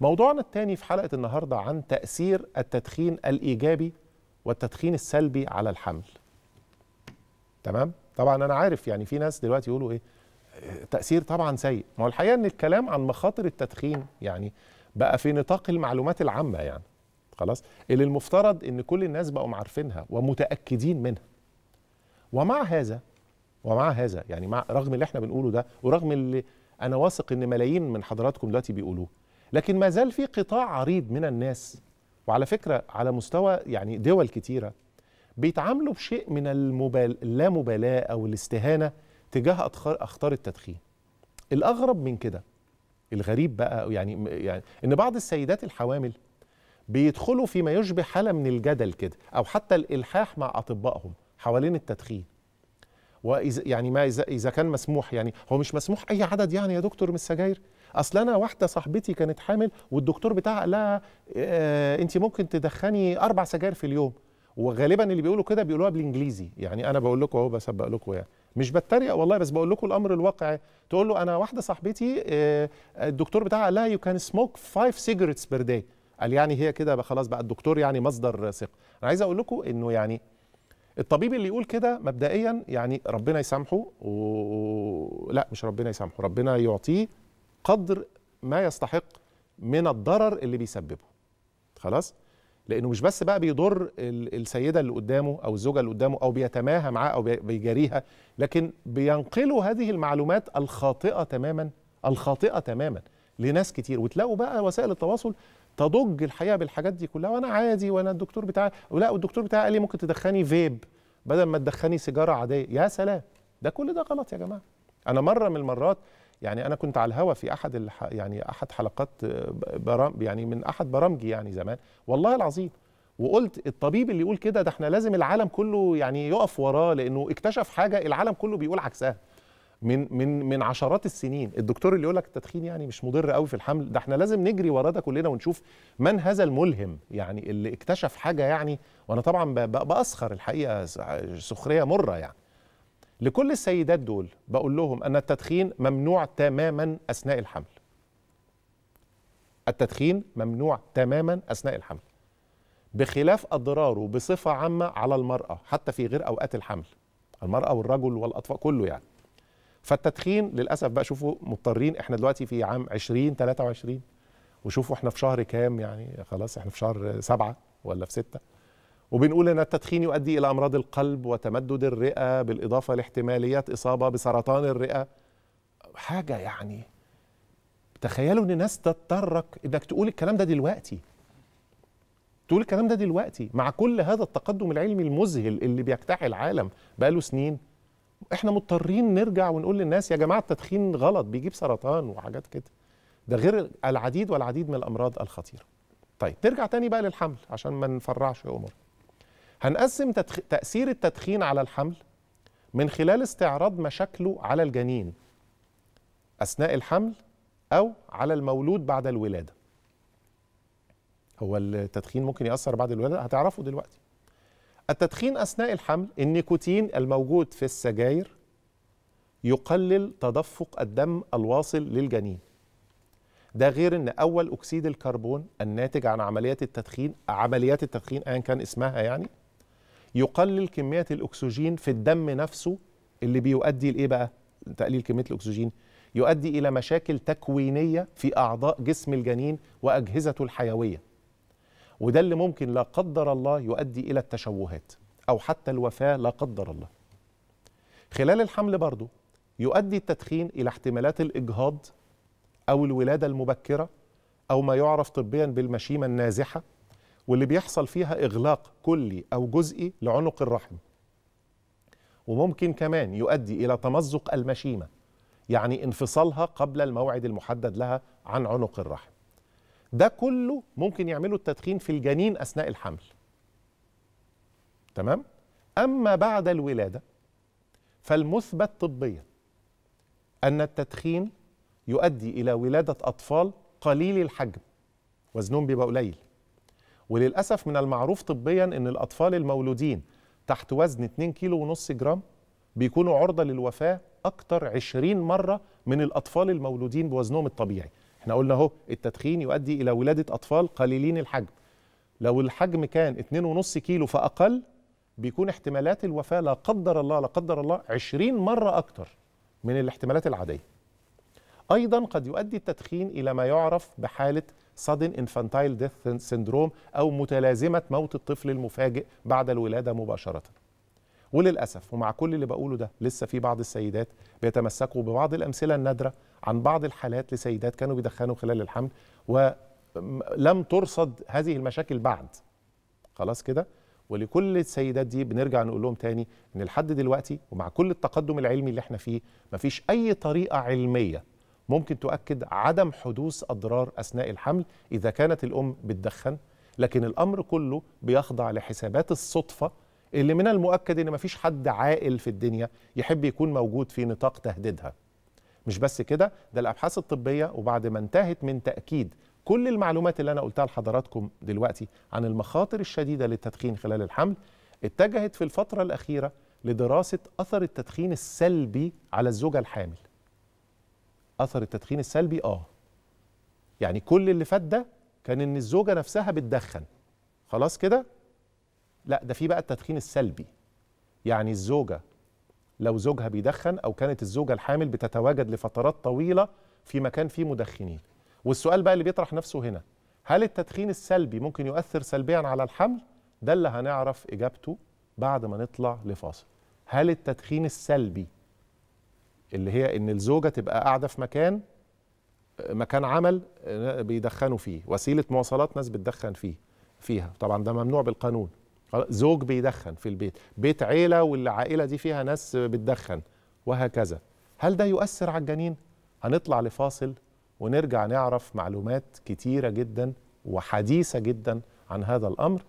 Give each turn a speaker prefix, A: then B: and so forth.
A: موضوعنا الثاني في حلقة النهاردة عن تأثير التدخين الإيجابي والتدخين السلبي على الحمل تمام؟ طبعا أنا عارف يعني في ناس دلوقتي يقولوا إيه آه، تأثير طبعا سيء ما هو الحقيقة أن الكلام عن مخاطر التدخين يعني بقى في نطاق المعلومات العامة يعني خلاص اللي المفترض أن كل الناس بقوا عارفينها ومتأكدين منها ومع هذا ومع هذا يعني مع رغم اللي احنا بنقوله ده ورغم اللي أنا واثق أن ملايين من حضراتكم دلوقتي بيقولوه لكن ما زال في قطاع عريض من الناس وعلى فكرة على مستوى يعني دول كتيرة بيتعاملوا بشيء من المبال... اللامبالاة أو الاستهانة تجاه أخطار التدخين الأغرب من كده الغريب بقى يعني يعني ان بعض السيدات الحوامل بيدخلوا فيما يشبه حاله من الجدل كده او حتى الالحاح مع اطبائهم حوالين التدخين وإذا يعني ما إذا, إذا كان مسموح يعني هو مش مسموح أي عدد يعني يا دكتور من السجاير اصل انا واحده صاحبتي كانت حامل والدكتور بتاعها قال لها آه انت ممكن تدخني اربع سجاير في اليوم وغالبا اللي بيقولوا كده بيقولوها بالانجليزي يعني انا بقول لكم اهو بسبق لكم يعني مش بتريق والله بس بقول لكم الامر الواقع تقول له انا واحده صاحبتي آه الدكتور بتاعها قال لها يو كان سموك فايف سيجرتس بير داي قال يعني هي كده خلاص بقى الدكتور يعني مصدر ثقه انا عايز اقول لكم انه يعني الطبيب اللي يقول كده مبدئيا يعني ربنا يسامحه و... لا مش ربنا يسامحه ربنا يعطيه قدر ما يستحق من الضرر اللي بيسببه خلاص لانه مش بس بقى بيضر السيده اللي قدامه او الزوجه اللي قدامه او بيتماهى معاه او بيجاريها لكن بينقلوا هذه المعلومات الخاطئه تماما الخاطئه تماما لناس كتير وتلاقوا بقى وسائل التواصل تضج الحقيقه بالحاجات دي كلها وانا عادي وانا الدكتور بتاعي ولا الدكتور بتاعي قال لي ممكن تدخني فيب بدل ما تدخني سيجاره عاديه يا سلام ده كل ده غلط يا جماعه انا مره من المرات يعني انا كنت على الهوا في احد الح... يعني احد حلقات برام يعني من احد برامجي يعني زمان والله العظيم وقلت الطبيب اللي يقول كده ده احنا لازم العالم كله يعني يقف وراه لانه اكتشف حاجه العالم كله بيقول عكسها من من من عشرات السنين الدكتور اللي يقول لك التدخين يعني مش مضر قوي في الحمل ده احنا لازم نجري ورا ده كلنا ونشوف من هذا الملهم يعني اللي اكتشف حاجه يعني وانا طبعا باسخر الحقيقه سخريه مره يعني لكل السيدات دول بقول لهم ان التدخين ممنوع تماما اثناء الحمل التدخين ممنوع تماما اثناء الحمل بخلاف اضراره بصفه عامه على المراه حتى في غير اوقات الحمل المراه والرجل والاطفال كله يعني فالتدخين للاسف بقى شوفوا مضطرين احنا دلوقتي في عام 20 23 وشوفوا احنا في شهر كام يعني خلاص احنا في شهر سبعة ولا في ستة وبنقول ان التدخين يؤدي الى امراض القلب وتمدد الرئه بالاضافه لاحتماليات اصابه بسرطان الرئه حاجه يعني تخيلوا ان ناس تضطرك انك تقول الكلام ده دلوقتي تقول الكلام ده دلوقتي مع كل هذا التقدم العلمي المذهل اللي بيجتاح العالم بقاله سنين احنا مضطرين نرجع ونقول للناس يا جماعه التدخين غلط بيجيب سرطان وحاجات كده ده غير العديد والعديد من الامراض الخطيره طيب نرجع تاني بقى للحمل عشان ما نفرعش يا قمر هنقسم تدخ... تاثير التدخين على الحمل من خلال استعراض مشاكله على الجنين اثناء الحمل او على المولود بعد الولاده هو التدخين ممكن ياثر بعد الولاده هتعرفوا دلوقتي التدخين أثناء الحمل النيكوتين الموجود في السجاير يقلل تدفق الدم الواصل للجنين ده غير ان اول اكسيد الكربون الناتج عن عمليات التدخين عمليات التدخين ايا كان اسمها يعني يقلل كميه الاكسجين في الدم نفسه اللي بيؤدي لايه بقى تقليل كميه الاكسجين يؤدي الى مشاكل تكوينيه في اعضاء جسم الجنين واجهزته الحيويه وده اللي ممكن لا قدر الله يؤدي إلى التشوهات أو حتى الوفاة لا قدر الله خلال الحمل برضو يؤدي التدخين إلى احتمالات الإجهاض أو الولادة المبكرة أو ما يعرف طبيا بالمشيمة النازحة واللي بيحصل فيها إغلاق كلي أو جزئي لعنق الرحم وممكن كمان يؤدي إلى تمزق المشيمة يعني انفصالها قبل الموعد المحدد لها عن عنق الرحم ده كله ممكن يعملوا التدخين في الجنين اثناء الحمل تمام اما بعد الولاده فالمثبت طبيا ان التدخين يؤدي الى ولاده اطفال قليل الحجم وزنهم بيبقى قليل وللاسف من المعروف طبيا ان الاطفال المولودين تحت وزن 2 كيلو ونص جرام بيكونوا عرضه للوفاه اكتر 20 مره من الاطفال المولودين بوزنهم الطبيعي احنا قلنا اهو التدخين يؤدي الى ولاده اطفال قليلين الحجم لو الحجم كان 2.5 كيلو فاقل بيكون احتمالات الوفاه لا قدر الله لا قدر الله 20 مره اكتر من الاحتمالات العاديه ايضا قد يؤدي التدخين الى ما يعرف بحاله sudden infantile death syndrome او متلازمه موت الطفل المفاجئ بعد الولاده مباشره وللاسف ومع كل اللي بقوله ده لسه في بعض السيدات بيتمسكوا ببعض الامثله النادره عن بعض الحالات لسيدات كانوا بيدخنوا خلال الحمل ولم ترصد هذه المشاكل بعد خلاص كده ولكل السيدات دي بنرجع نقول لهم تاني ان لحد دلوقتي ومع كل التقدم العلمي اللي احنا فيه مفيش اي طريقه علميه ممكن تؤكد عدم حدوث اضرار اثناء الحمل اذا كانت الام بتدخن لكن الامر كله بيخضع لحسابات الصدفه اللي من المؤكد ان مفيش حد عاقل في الدنيا يحب يكون موجود في نطاق تهديدها مش بس كده ده الابحاث الطبيه وبعد ما انتهت من تاكيد كل المعلومات اللي انا قلتها لحضراتكم دلوقتي عن المخاطر الشديده للتدخين خلال الحمل اتجهت في الفتره الاخيره لدراسه اثر التدخين السلبي على الزوجه الحامل اثر التدخين السلبي اه يعني كل اللي فات ده كان ان الزوجه نفسها بتدخن خلاص كده لا ده في بقى التدخين السلبي يعني الزوجه لو زوجها بيدخن او كانت الزوجه الحامل بتتواجد لفترات طويله في مكان فيه مدخنين والسؤال بقى اللي بيطرح نفسه هنا هل التدخين السلبي ممكن يؤثر سلبيا على الحمل ده اللي هنعرف اجابته بعد ما نطلع لفاصل هل التدخين السلبي اللي هي ان الزوجه تبقى قاعده في مكان مكان عمل آه، بيدخنوا فيه وسيله مواصلات ناس بتدخن فيه فيها طبعا ده ممنوع بالقانون زوج بيدخن في البيت بيت عيلة والعائلة دي فيها ناس بتدخن وهكذا هل ده يؤثر على الجنين؟ هنطلع لفاصل ونرجع نعرف معلومات كتيرة جدا وحديثة جدا عن هذا الأمر